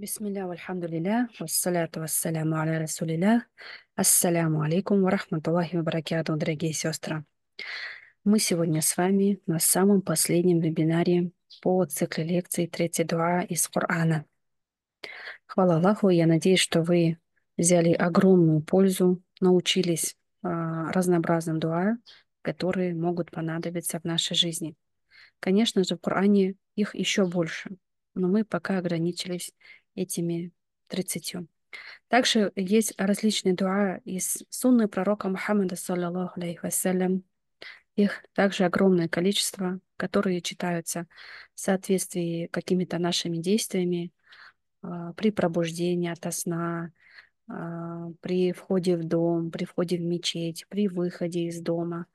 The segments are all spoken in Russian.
Бисмилля, вальхамдулилля, вассаляту вассаляму аля расулилля, ассаляму алейкум ва рахматуллахи ва баракяту, дорогие сестры. Мы сегодня с вами на самом последнем вебинаре по цикле лекций «Третья дуа» из Корана. Хвала Аллаху, я надеюсь, что вы взяли огромную пользу, научились а, разнообразным дуа, которые могут понадобиться в нашей жизни. Конечно же, в Коране их еще больше, но мы пока ограничились этими тридцатью. Также есть различные дуа из сунны пророка Мухаммада, саллиллаху алейхи Их также огромное количество, которые читаются в соответствии с какими-то нашими действиями а, при пробуждении от сна, а, при входе в дом, при входе в мечеть, при выходе из дома,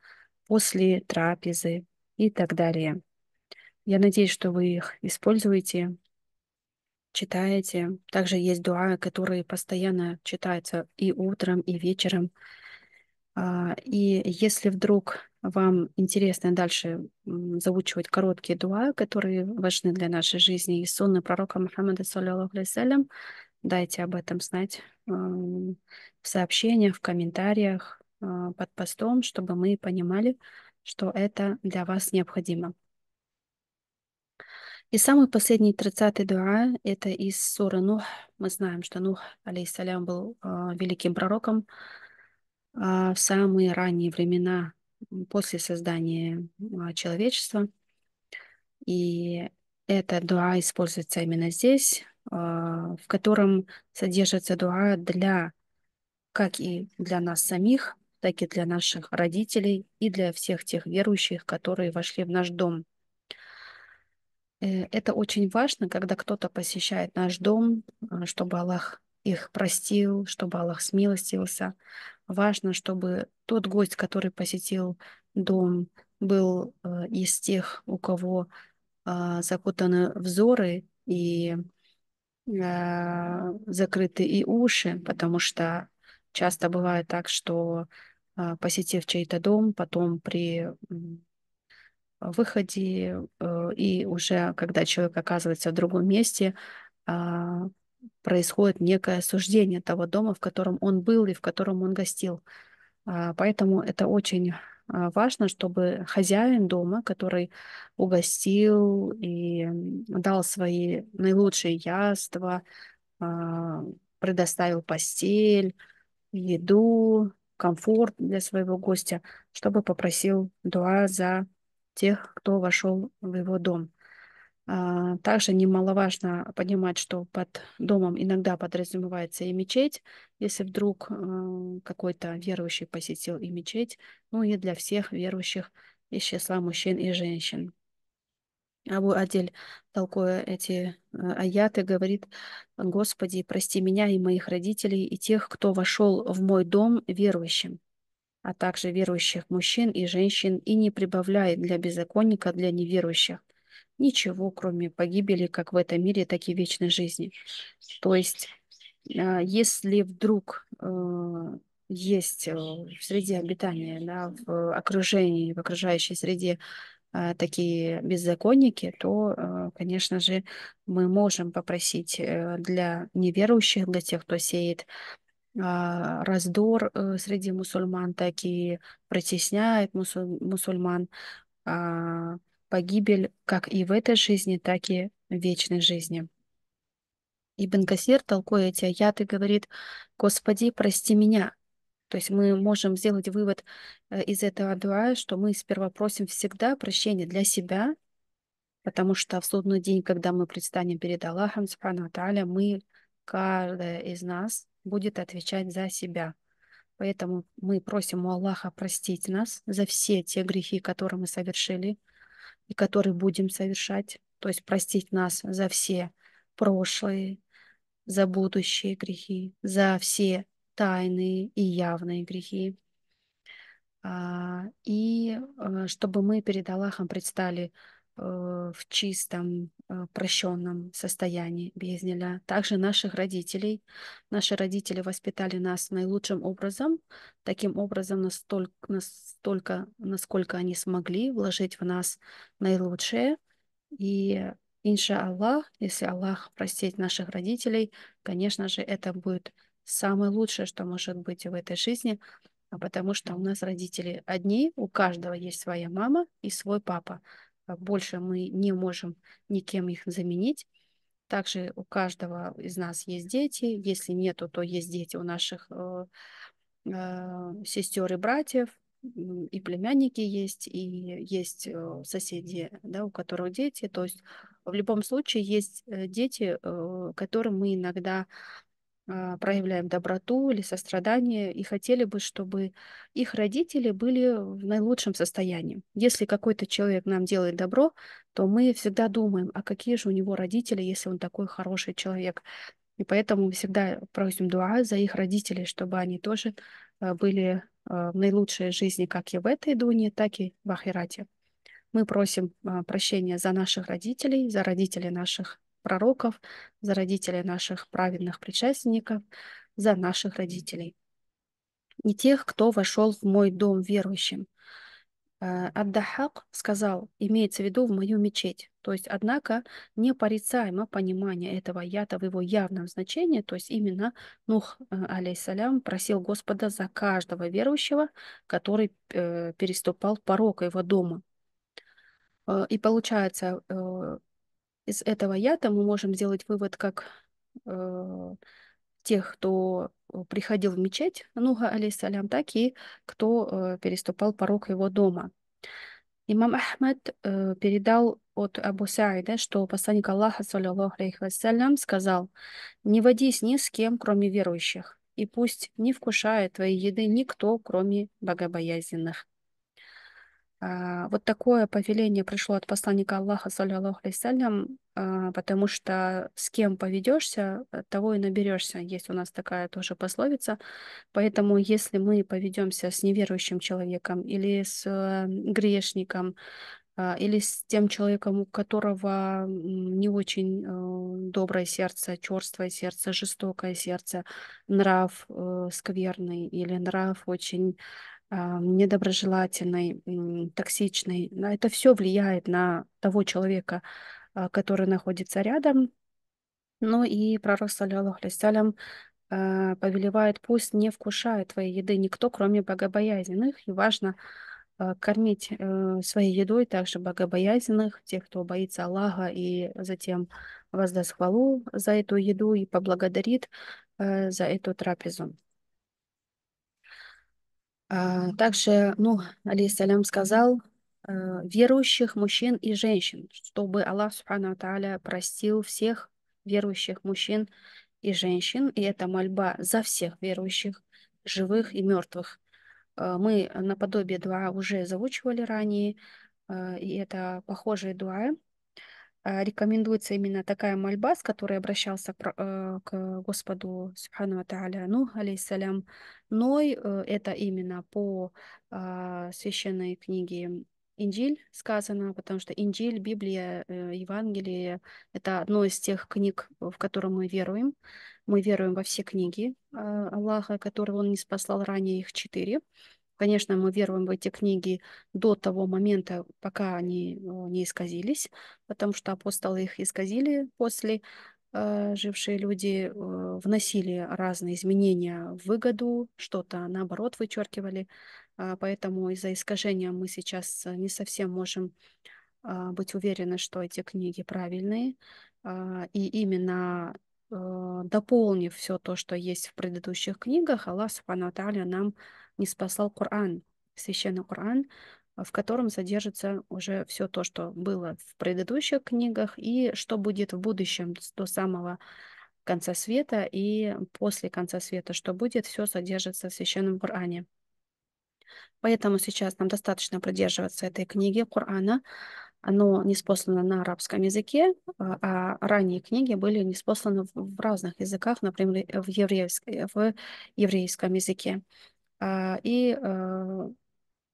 после трапезы и так далее. Я надеюсь, что вы их используете читаете. Также есть дуа, которые постоянно читаются и утром, и вечером. А, и если вдруг вам интересно дальше заучивать короткие дуа, которые важны для нашей жизни, и сонны пророка Мухаммада, саллиллаху алейсалям, дайте об этом знать в сообщениях, в комментариях, а, под постом, чтобы мы понимали, что это для вас необходимо. И самый последний, тридцатый дуа, это из суры Нух. Мы знаем, что Нух, алейсалям, был э, великим пророком. Э, в самые ранние времена, после создания э, человечества. И эта дуа используется именно здесь, э, в котором содержится дуа для, как и для нас самих, так и для наших родителей и для всех тех верующих, которые вошли в наш дом – Э, это очень важно, когда кто-то посещает наш дом, а, чтобы Аллах их простил, чтобы Аллах смилостился. Важно, чтобы тот гость, который посетил дом, был э, из тех, у кого а, закутаны взоры и а, закрыты и уши, потому что часто бывает так, что посетив чей-то дом, потом при выходе э, и уже когда человек оказывается в другом месте, а, происходит некое осуждение того дома, в котором он был и в котором он гостил. А, поэтому это очень а, важно, чтобы хозяин дома, который угостил и дал свои наилучшие яства, предоставил постель, еду, комфорт для своего гостя, чтобы попросил дуа за тех, кто вошел в его дом. А, также немаловажно понимать, что под домом иногда подразумевается и мечеть, если вдруг э, какой-то верующий посетил и мечеть, ну и для всех верующих из числа мужчин и женщин. Абу Адель, толкуя эти э, аяты, говорит, «Господи, прости меня и моих родителей, и тех, кто вошел в мой дом верующим» а также верующих мужчин и женщин, и не прибавляет для беззаконника, для неверующих ничего, кроме погибели как в этом мире, так и вечной жизни. То есть, а, если вдруг э, есть э, в среде обитания, да, в окружении, в окружающей среде э, такие беззаконники, то, конечно же, мы можем попросить для неверующих, для тех, кто сеет а, раздор э, среди мусульман, так и притесняет мусульман, а, погибель как и в этой жизни, так и в вечной жизни. Ибн Касир, толкует эти аяты, говорит, «Господи, прости меня». То есть мы можем сделать вывод э, из этого дуа, что мы сперва просим всегда прощения для себя, потому что в судный день, когда мы предстанем перед Аллахом, мы, каждая из нас, будет отвечать за себя. Поэтому мы просим у Аллаха простить нас за все те грехи, которые мы совершили и которые будем совершать. То есть простить нас за все прошлые, за будущие грехи, за все тайные и явные грехи. А, и э, чтобы мы перед Аллахом предстали Э, в чистом, э, прощенном состоянии без безнеля. Также наших родителей. Наши родители воспитали нас наилучшим образом, таким образом, настолько, настолько насколько они смогли вложить в нас наилучшее. И инша Аллах, если Аллах простить наших родителей, конечно же, это будет самое лучшее, что может быть в этой жизни, а потому что у нас родители одни, у каждого есть своя мама и свой папа. А, больше мы не можем никем их заменить. Также у каждого из нас есть дети. Если нету, то есть дети у наших э, э, сестер и братьев, и племянники есть, и есть э, соседи, да, у которых дети. То есть в любом случае есть э, дети, э, которым мы иногда а, проявляем доброту или сострадание и хотели бы, чтобы их родители были в наилучшем состоянии. Если какой-то человек нам делает добро, то мы всегда думаем, а какие же у него родители, если он такой хороший человек. И поэтому всегда просим дуа за их родителей, чтобы они тоже э, были э, в наилучшей жизни как и в этой дуне, так и в Ахирате. Мы просим а, прощения за наших родителей, за родителей наших пророков, за родителей наших праведных предшественников, за наших родителей. И тех, кто вошел в мой дом верующим. Э, Аддахак сказал, имеется в виду в мою мечеть. То есть, однако, непорицаемо понимание этого ята в его явном значении, то есть именно Нух, э, алейсалям, просил Господа за каждого верующего, который э, переступал порог его дома. Э, и получается, из этого ята мы можем сделать вывод как э, тех, кто э, приходил в мечеть Нуха алейсалям, так и кто э, переступал порог его дома. Имам Ахмад э, передал от Абу Саида, что посланник Аллаха, саллиллаху алейхи вассалям, сказал «Не водись ни с кем, кроме верующих, и пусть не вкушает твоей еды никто, кроме богобоязненных». А, вот такое повеление пришло от посланника Аллаха, саллиллаху алейсалям, а, потому что с кем поведешься, э, того и наберешься. Есть у нас такая тоже пословица. Поэтому если мы поведемся с неверующим человеком или с э, грешником, а, или с тем человеком, у которого не очень э, доброе сердце, черствое сердце, жестокое сердце, нрав скверный или нрав очень а, недоброжелательной, токсичной. Это все влияет на того человека, а, который находится рядом. Ну и пророк, саллиллаху алейсалям, а, повелевает, пусть не вкушает твоей еды никто, кроме богобоязненных. И важно кормить э, своей едой также богобоязненных, тех, кто боится Аллаха и затем воздаст хвалу за эту еду и поблагодарит э, за эту трапезу. А, также, ну, алейсалям сказал, а, верующих мужчин и женщин, чтобы Аллах Субхану Тааля простил всех верующих мужчин и женщин, и это мольба за всех верующих, живых и мертвых. А, мы наподобие дуа уже заучивали ранее, и это похожие дуа, а, рекомендуется именно такая мольба, с которой обращался к э, Господу Субхану Тааля Нух, алейсалям. Но э, это именно по а, священной книге Индиль сказано, потому что Индиль, Библия, э, Евангелие — это одно из тех книг, в которые мы веруем. Мы веруем во все книги а, Аллаха, которые Он не спасал ранее, их четыре. Конечно, мы веруем в эти книги до того момента, пока они ну, не исказились, потому что апостолы их исказили после, э, жившие люди э, вносили разные изменения в выгоду, что-то наоборот вычеркивали. А, поэтому из-за искажения мы сейчас э, не совсем можем быть уверены, что эти книги правильные. А, и именно Э, дополнив все то, что есть в предыдущих книгах, Аллах Субхану Аталя нам не спасал Коран, священный Коран, в котором содержится уже все то, что было в предыдущих книгах и что будет в будущем до самого конца света и после конца света, что будет, все содержится в священном Коране. Поэтому сейчас нам достаточно придерживаться этой книги Корана, оно неспослано на арабском языке, а, а ранние книги были неспосланы в разных языках, например, э, в, еврейской, в еврейском языке. А, и э,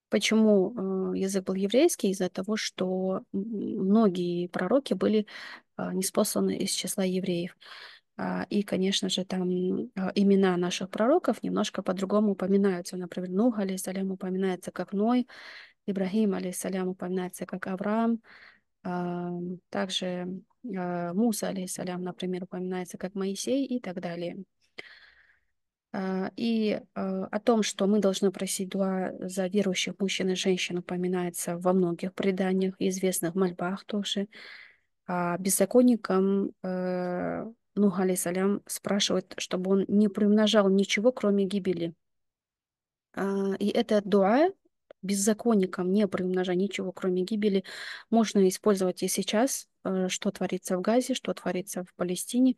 почему э, язык был еврейский? Из-за того, что многие пророки были а, неспосланы из числа евреев. И, конечно же, там имена наших пророков немножко по-другому упоминаются. Например, Нух, алейсалям, упоминается как Ной, Ибрагим, алейсалям, упоминается как Авраам. Также а, Муса, алейсалям, например, упоминается как Моисей и так далее. А, и а, о том, что мы должны просить дуа за верующих мужчин и женщин, упоминается во многих преданиях, известных мольбах тоже. А беззаконникам э, Нух, алейсалям, спрашивает, чтобы он не приумножал ничего, кроме гибели. И это дуа, беззаконникам, не приумножая ничего, кроме гибели, можно использовать и сейчас, э, что творится в Газе, что творится в Палестине.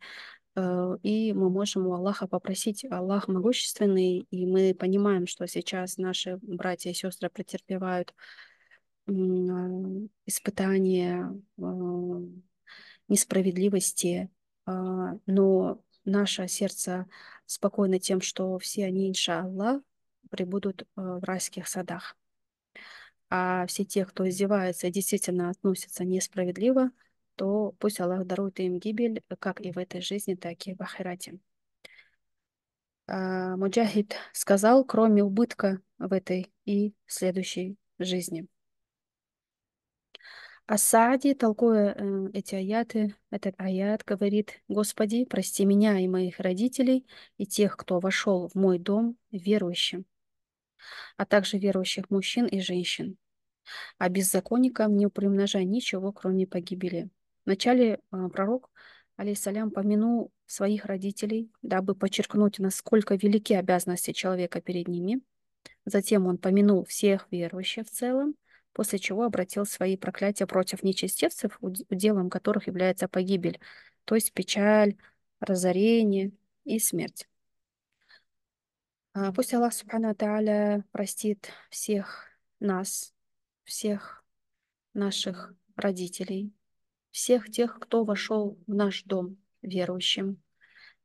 Э, и мы можем у Аллаха попросить, Аллах могущественный, и мы понимаем, что сейчас наши братья и сестры претерпевают испытания э, несправедливости, но наше сердце спокойно тем, что все они, иншаллах, прибудут в райских садах а все те, кто издевается и действительно относятся несправедливо, то пусть Аллах дарует им гибель, как и в этой жизни, так и в Ахирате. А, Муджахид сказал, кроме убытка в этой и следующей жизни. Асади, толкуя э, эти аяты, этот аят говорит, «Господи, прости меня и моих родителей, и тех, кто вошел в мой дом верующим, а также верующих мужчин и женщин. А беззаконникам не примножай ничего, кроме погибели. Вначале а, пророк, алейсалям, помянул своих родителей, дабы подчеркнуть, насколько велики обязанности человека перед ними. Затем он помянул всех верующих в целом, после чего обратил свои проклятия против нечестивцев, делом которых является погибель, то есть печаль, разорение и смерть. А, пусть Аллах Субхану Тааля простит всех нас, всех наших родителей, всех тех, кто вошел в наш дом верующим,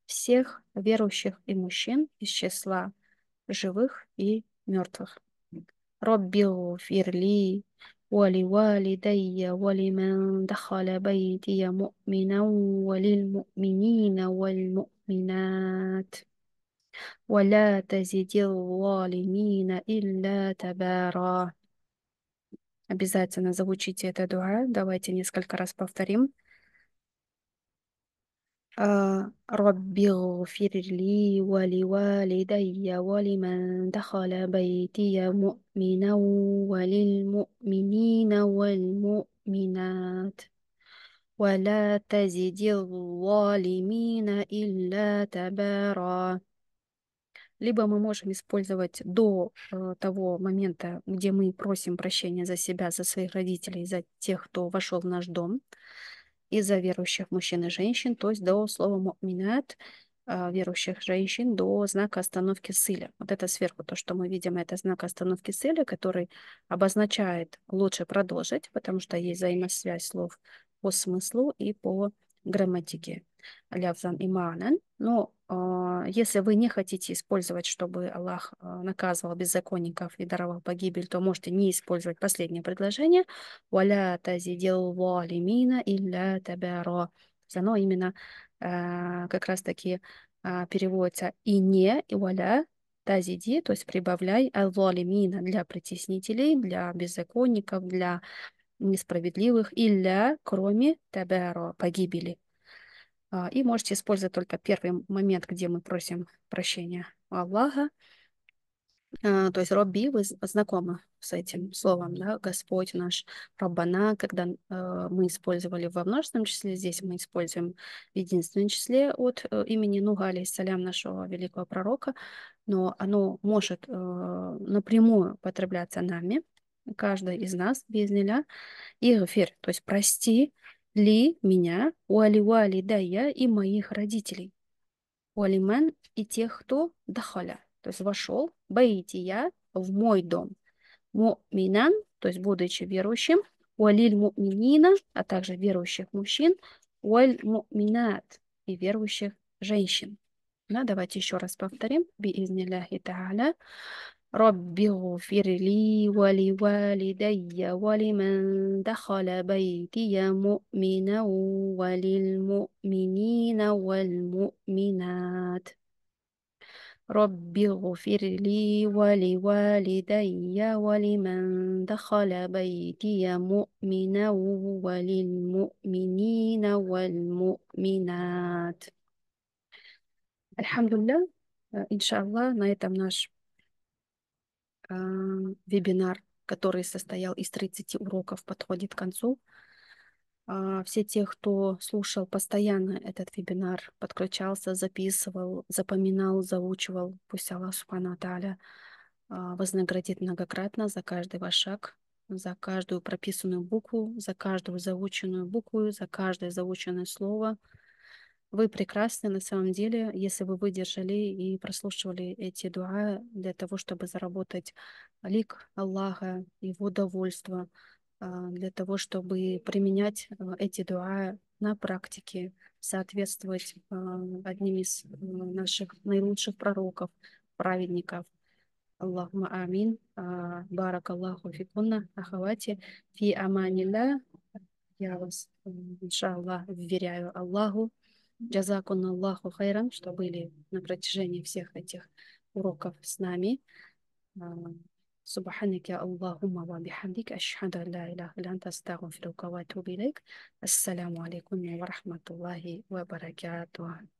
всех верующих и мужчин из числа живых и мертвых. ربي اغفر لي ولوالدي ولمن دخل بيتي مؤمنا وللمؤمنين والمؤمنات ولا تزد الظالمين إلا تبارا Обязательно заучите это дуа. Давайте несколько раз повторим. رب اغفر لي ولوالدي ولمن دخل بيتي مؤمنا وللمؤمنين والمؤمنات ولا تزد الظالمين إلا تبارا либо мы можем использовать до э, того момента, где мы просим прощения за себя, за своих родителей, за тех, кто вошел в наш дом, и за верующих мужчин и женщин, то есть до слова минат э, верующих женщин до знака остановки сыля. Вот это сверху то, что мы видим, это знак остановки сыля, который обозначает «лучше продолжить», потому что есть взаимосвязь слов по смыслу и по грамматике лявзан иманан. Но ну, а, если вы не хотите использовать, чтобы Аллах а, наказывал беззаконников и даровал погибель, то можете не использовать последнее предложение. «Валя тазидил валимина илля табяро». Оно именно а, как раз-таки переводится «и не», и «валя тазиди», то есть прибавляй «алвалимина» для притеснителей, для беззаконников, для несправедливых, «илля», кроме «табяро», погибели. А, и можете использовать только первый момент, где мы просим прощения у Аллаха. А, то есть Робби, вы знакомы с этим словом, да, Господь наш, Раббана, когда а, мы использовали во множественном числе, здесь мы используем в единственном числе от э, имени Нуга, алейсалям, нашего великого пророка, но оно может э, напрямую потребляться нами, каждый из нас, без неля, и эфир, то есть прости, ли – меня, уали-вали – да я и моих родителей. Уалимен – и тех, кто дахаля, то есть вошел, баити я в мой дом. Муминан, то есть будучи верующим, уалиль муминина, а также верующих мужчин, уаль муминат и верующих женщин. Да, ну, давайте еще раз повторим. Би изниляхи тааля. رب اغفر لي ولوالدي ولمن دخل بيتي مؤمنا وللمؤمنين والمؤمنات رب اغفر لي ولوالدي ولمن دخل بيتي مؤمنا وللمؤمنين والمؤمنات الحمد لله э, إن شاء الله на этом Эм, вебинар, который состоял из 30 уроков, подходит к концу. А, все те, кто слушал постоянно этот вебинар, подключался, записывал, запоминал, заучивал, пусть Аллах Субхану Аталя а, вознаградит многократно за каждый ваш шаг, за каждую прописанную букву, за каждую заученную букву, за каждое заученное слово – вы прекрасны на самом деле, если вы выдержали и прослушивали эти дуа для того, чтобы заработать лик Аллаха, его довольство, а, для того, чтобы применять а, эти дуа на практике, соответствовать а, одним из наших наилучших пророков, праведников. Аллахума амин. Барак Аллаху фикунна ахавати фи аманилля. Я вас, иншаллах, вверяю Аллаху. Джазакун Аллаху Хайран, что были на протяжении всех этих уроков с нами. سبحانك اللهم وبحمدك أشهد أن لا إله إلا أنت أستغفرك وأتوب إليك السلام عليكم ورحمة الله وبركاته